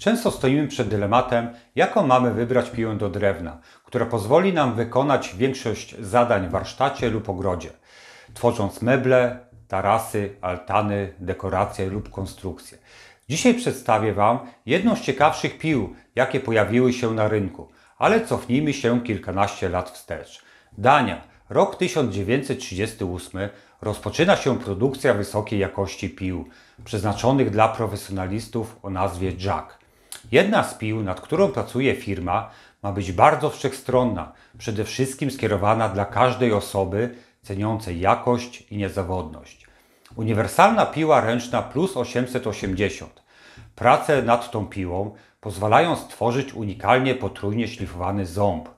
Często stoimy przed dylematem, jaką mamy wybrać piłę do drewna, która pozwoli nam wykonać większość zadań w warsztacie lub ogrodzie, tworząc meble, tarasy, altany, dekoracje lub konstrukcje. Dzisiaj przedstawię Wam jedną z ciekawszych pił, jakie pojawiły się na rynku, ale cofnijmy się kilkanaście lat wstecz. Dania, rok 1938, rozpoczyna się produkcja wysokiej jakości pił, przeznaczonych dla profesjonalistów o nazwie Jack. Jedna z pił, nad którą pracuje firma, ma być bardzo wszechstronna, przede wszystkim skierowana dla każdej osoby ceniącej jakość i niezawodność. Uniwersalna piła ręczna Plus 880. Prace nad tą piłą pozwalają stworzyć unikalnie potrójnie szlifowany ząb,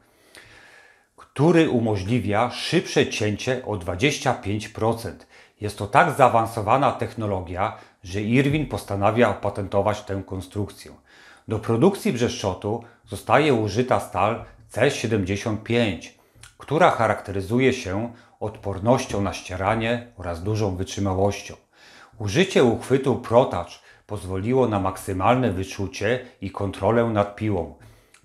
który umożliwia szybsze cięcie o 25%. Jest to tak zaawansowana technologia, że Irwin postanawia opatentować tę konstrukcję. Do produkcji brzeszczotu zostaje użyta stal C75, która charakteryzuje się odpornością na ścieranie oraz dużą wytrzymałością. Użycie uchwytu protacz pozwoliło na maksymalne wyczucie i kontrolę nad piłą.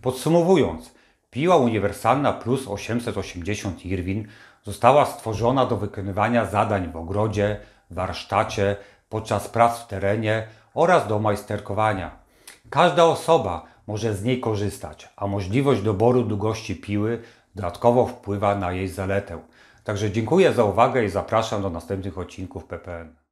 Podsumowując, piła uniwersalna Plus 880 Irwin została stworzona do wykonywania zadań w ogrodzie, warsztacie, podczas prac w terenie oraz do majsterkowania. Każda osoba może z niej korzystać, a możliwość doboru długości piły dodatkowo wpływa na jej zaletę. Także dziękuję za uwagę i zapraszam do następnych odcinków PPN.